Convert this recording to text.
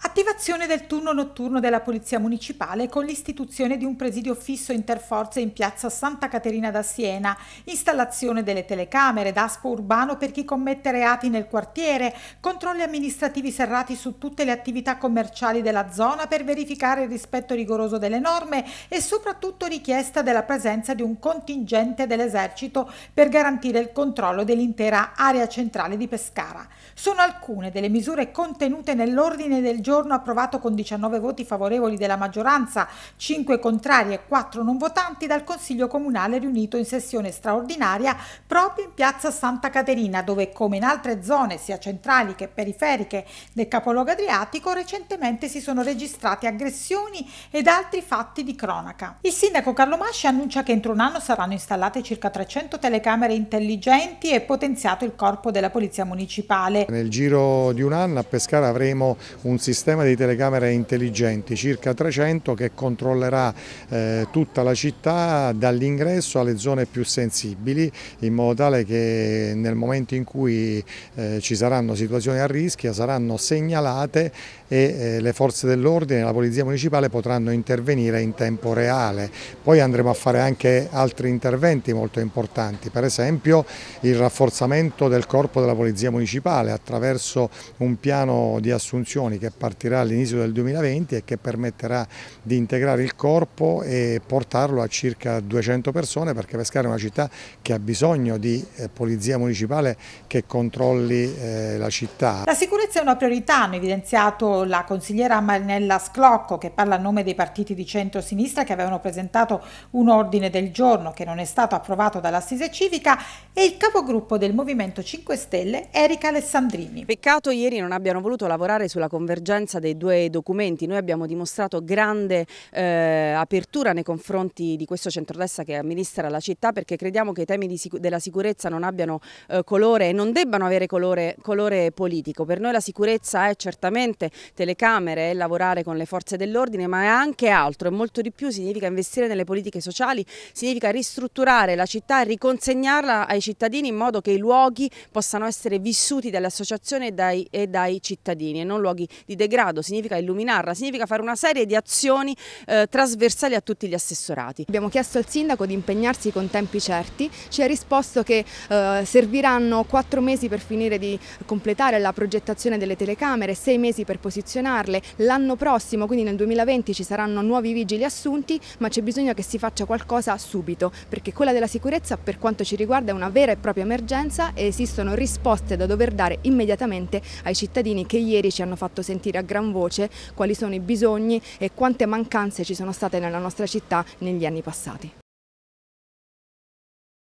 Attivazione del turno notturno della Polizia Municipale con l'istituzione di un presidio fisso interforze in piazza Santa Caterina da Siena, installazione delle telecamere, daspo urbano per chi commette reati nel quartiere, controlli amministrativi serrati su tutte le attività commerciali della zona per verificare il rispetto rigoroso delle norme e soprattutto richiesta della presenza di un contingente dell'esercito per garantire il controllo dell'intera area centrale di Pescara. Sono alcune delle misure contenute nell'ordine del giorno giorno approvato con 19 voti favorevoli della maggioranza, 5 contrari e 4 non votanti dal Consiglio Comunale riunito in sessione straordinaria proprio in piazza Santa Caterina, dove come in altre zone sia centrali che periferiche del capoluogo adriatico recentemente si sono registrate aggressioni ed altri fatti di cronaca. Il sindaco Carlo Masci annuncia che entro un anno saranno installate circa 300 telecamere intelligenti e potenziato il corpo della Polizia Municipale. Nel giro di un anno a Pescara avremo un sistema sistema di telecamere intelligenti, circa 300 che controllerà eh, tutta la città dall'ingresso alle zone più sensibili in modo tale che nel momento in cui eh, ci saranno situazioni a rischio saranno segnalate e eh, le forze dell'ordine, e la Polizia Municipale potranno intervenire in tempo reale. Poi andremo a fare anche altri interventi molto importanti, per esempio il rafforzamento del corpo della Polizia Municipale attraverso un piano di assunzioni che partirà all'inizio del 2020 e che permetterà di integrare il corpo e portarlo a circa 200 persone perché Pescara è una città che ha bisogno di eh, Polizia Municipale che controlli eh, la città. La sicurezza è una priorità, hanno evidenziato la consigliera Marinella Sclocco che parla a nome dei partiti di centro-sinistra che avevano presentato un ordine del giorno che non è stato approvato dall'assise civica e il capogruppo del Movimento 5 Stelle Erika Alessandrini. Peccato ieri non abbiano voluto lavorare sulla convergenza dei due documenti, noi abbiamo dimostrato grande eh, apertura nei confronti di questo centrodestra che amministra la città perché crediamo che i temi sic della sicurezza non abbiano eh, colore e non debbano avere colore, colore politico. Per noi la sicurezza è certamente telecamere, e lavorare con le forze dell'ordine, ma è anche altro, è molto di più, significa investire nelle politiche sociali, significa ristrutturare la città e riconsegnarla ai cittadini in modo che i luoghi possano essere vissuti dalle associazioni e dai, e dai cittadini e non luoghi di degrado, significa illuminarla, significa fare una serie di azioni eh, trasversali a tutti gli assessorati. Abbiamo chiesto al sindaco di impegnarsi con tempi certi, ci ha risposto che eh, serviranno quattro mesi per finire di completare la progettazione delle telecamere, sei mesi per posizionare posizionarle. L'anno prossimo, quindi nel 2020, ci saranno nuovi vigili assunti, ma c'è bisogno che si faccia qualcosa subito, perché quella della sicurezza per quanto ci riguarda è una vera e propria emergenza e esistono risposte da dover dare immediatamente ai cittadini che ieri ci hanno fatto sentire a gran voce quali sono i bisogni e quante mancanze ci sono state nella nostra città negli anni passati.